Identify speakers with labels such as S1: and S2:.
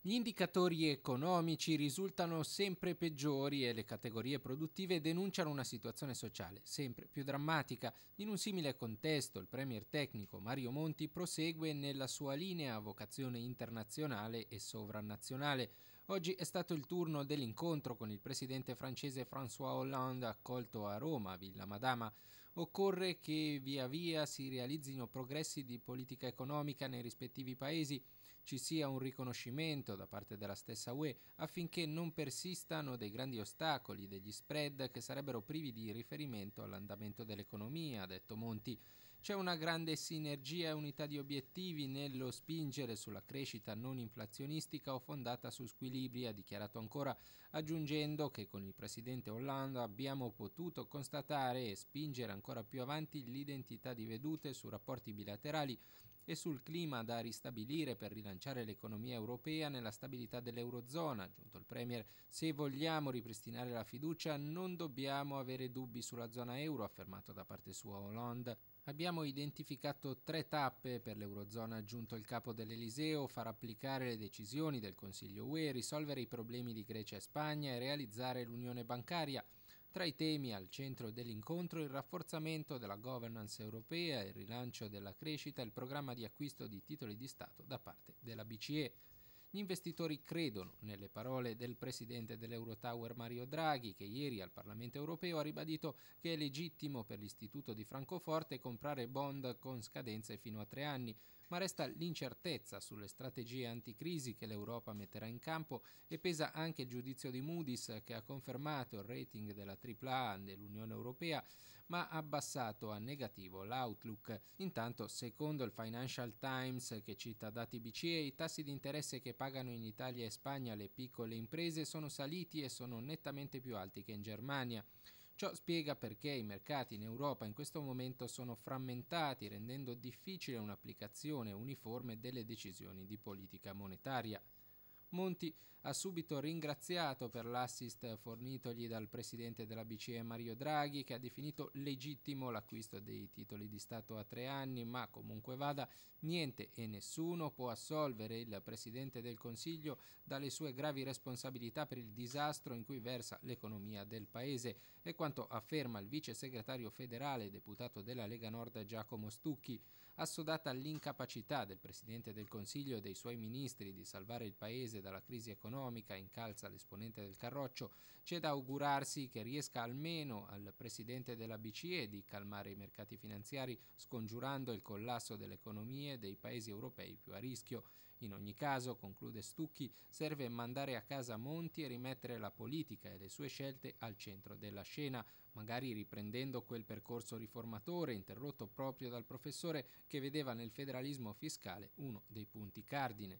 S1: Gli indicatori economici risultano sempre peggiori e le categorie produttive denunciano una situazione sociale sempre più drammatica. In un simile contesto il premier tecnico Mario Monti prosegue nella sua linea a vocazione internazionale e sovranazionale. Oggi è stato il turno dell'incontro con il presidente francese François Hollande accolto a Roma, Villa Madama. Occorre che via via si realizzino progressi di politica economica nei rispettivi paesi ci sia un riconoscimento da parte della stessa UE affinché non persistano dei grandi ostacoli, degli spread che sarebbero privi di riferimento all'andamento dell'economia, ha detto Monti. C'è una grande sinergia e unità di obiettivi nello spingere sulla crescita non inflazionistica o fondata su squilibri, ha dichiarato ancora, aggiungendo che con il presidente Hollande abbiamo potuto constatare e spingere ancora più avanti l'identità di vedute su rapporti bilaterali e sul clima da ristabilire per rilanciare rilanciare l'economia europea nella stabilità dell'Eurozona, aggiunto il Premier. Se vogliamo ripristinare la fiducia non dobbiamo avere dubbi sulla zona euro, affermato da parte sua Hollande. Abbiamo identificato tre tappe per l'Eurozona, aggiunto il capo dell'Eliseo, far applicare le decisioni del Consiglio UE, risolvere i problemi di Grecia e Spagna e realizzare l'unione bancaria. Tra i temi al centro dell'incontro il rafforzamento della governance europea, il rilancio della crescita e il programma di acquisto di titoli di Stato da parte della BCE. Gli investitori credono nelle parole del presidente dell'Eurotower Mario Draghi, che ieri al Parlamento europeo ha ribadito che è legittimo per l'Istituto di Francoforte comprare bond con scadenze fino a tre anni, ma resta l'incertezza sulle strategie anticrisi che l'Europa metterà in campo e pesa anche il giudizio di Moody's che ha confermato il rating della AAA nell'Unione Europea ma ha abbassato a negativo l'outlook. Intanto, secondo il Financial Times che cita dati BCE, i tassi di interesse che pagano in Italia e Spagna le piccole imprese sono saliti e sono nettamente più alti che in Germania. Ciò spiega perché i mercati in Europa in questo momento sono frammentati, rendendo difficile un'applicazione uniforme delle decisioni di politica monetaria. Monti ha subito ringraziato per l'assist fornitogli dal presidente della BCE Mario Draghi che ha definito legittimo l'acquisto dei titoli di Stato a tre anni, ma comunque vada, niente e nessuno può assolvere il presidente del Consiglio dalle sue gravi responsabilità per il disastro in cui versa l'economia del paese e quanto afferma il vice segretario federale e deputato della Lega Nord Giacomo Stucchi, assodata l'incapacità del presidente del Consiglio e dei suoi ministri di salvare il paese paese dalla crisi economica incalza l'esponente del Carroccio, c'è da augurarsi che riesca almeno al presidente della BCE di calmare i mercati finanziari scongiurando il collasso delle economie dei paesi europei più a rischio. In ogni caso, conclude Stucchi, serve mandare a casa Monti e rimettere la politica e le sue scelte al centro della scena, magari riprendendo quel percorso riformatore interrotto proprio dal professore che vedeva nel federalismo fiscale uno dei punti cardine.